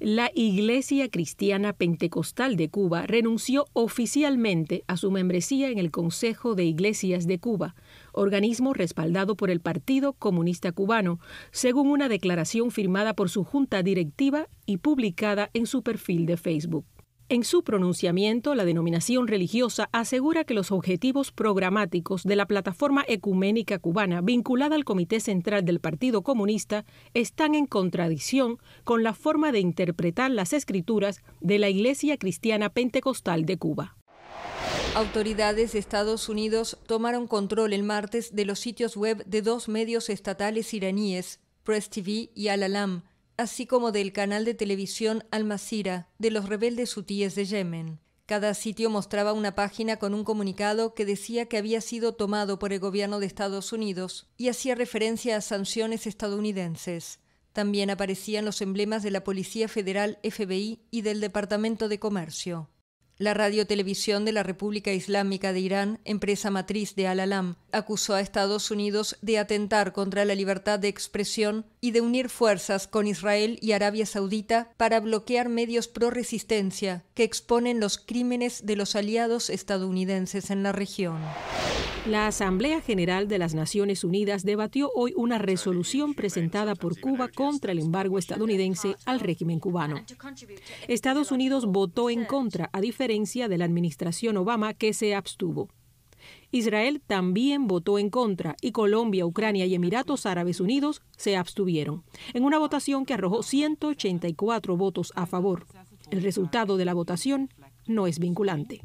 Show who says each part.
Speaker 1: La Iglesia Cristiana Pentecostal de Cuba renunció oficialmente a su membresía en el Consejo de Iglesias de Cuba, organismo respaldado por el Partido Comunista Cubano, según una declaración firmada por su junta directiva y publicada en su perfil de Facebook. En su pronunciamiento, la denominación religiosa asegura que los objetivos programáticos de la plataforma ecuménica cubana vinculada al Comité Central del Partido Comunista están en contradicción con la forma de interpretar las escrituras de la Iglesia Cristiana Pentecostal de Cuba.
Speaker 2: Autoridades de Estados Unidos tomaron control el martes de los sitios web de dos medios estatales iraníes, Press TV y Al-Alam, así como del canal de televisión Almacira, de los rebeldes hutíes de Yemen. Cada sitio mostraba una página con un comunicado que decía que había sido tomado por el gobierno de Estados Unidos y hacía referencia a sanciones estadounidenses. También aparecían los emblemas de la Policía Federal FBI y del Departamento de Comercio. La radiotelevisión de la República Islámica de Irán, empresa matriz de Al-Alam, acusó a Estados Unidos de atentar contra la libertad de expresión y de unir fuerzas con Israel y Arabia Saudita para bloquear medios pro resistencia que exponen los crímenes de los aliados estadounidenses en la región.
Speaker 1: La Asamblea General de las Naciones Unidas debatió hoy una resolución presentada por Cuba contra el embargo estadounidense al régimen cubano. Estados Unidos votó en contra, a diferencia de la administración Obama, que se abstuvo. Israel también votó en contra y Colombia, Ucrania y Emiratos Árabes Unidos se abstuvieron, en una votación que arrojó 184 votos a favor. El resultado de la votación no es vinculante.